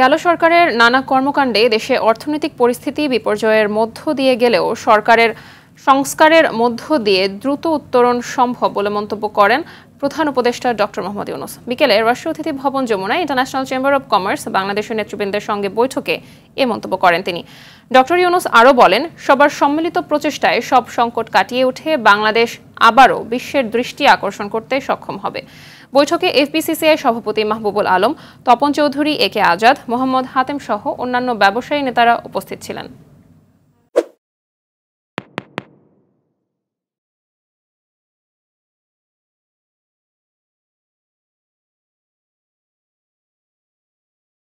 গেল সরকারের নানা কর্মকাণ্ডে দেশে অর্থনৈতিক পরিস্থিতি বিপর্যয়ের মধ্য দিয়ে গেলেও সরকারের সংস্কারের মধ্য দিয়ে দ্রুত উত্তরণ সম্ভব বলে মন্তব্য করেন প্রধান উপদেষ্টা ডক্টর মোহাম্মদ ইউনুস বিকেলে রাষ্ট্রীয় অতিথি ভবন Jamuna international chamber of commerce বাংলাদেশের নেতৃবৃন্দের সঙ্গে বৈঠকে এ মন্তব্য করেন তিনি ডক্টর ইউনুস আরও বলেন সবার সম্মিলিত প্রচেষ্টায় সব সংকট কাটিয়ে উঠে বাংলাদেশ আবারও বিশ্বের দৃষ্টি আকর্ষণ করতে সক্ষম হবে বৈঠকে এফবিসিসিআই সভাপতি মাহবুবুল আলম তপন চৌধুরী এ কে আজাদ মোহাম্মদ হাতেম সহ অন্যান্য ব্যবসায়ী নেতারা উপস্থিত ছিলেন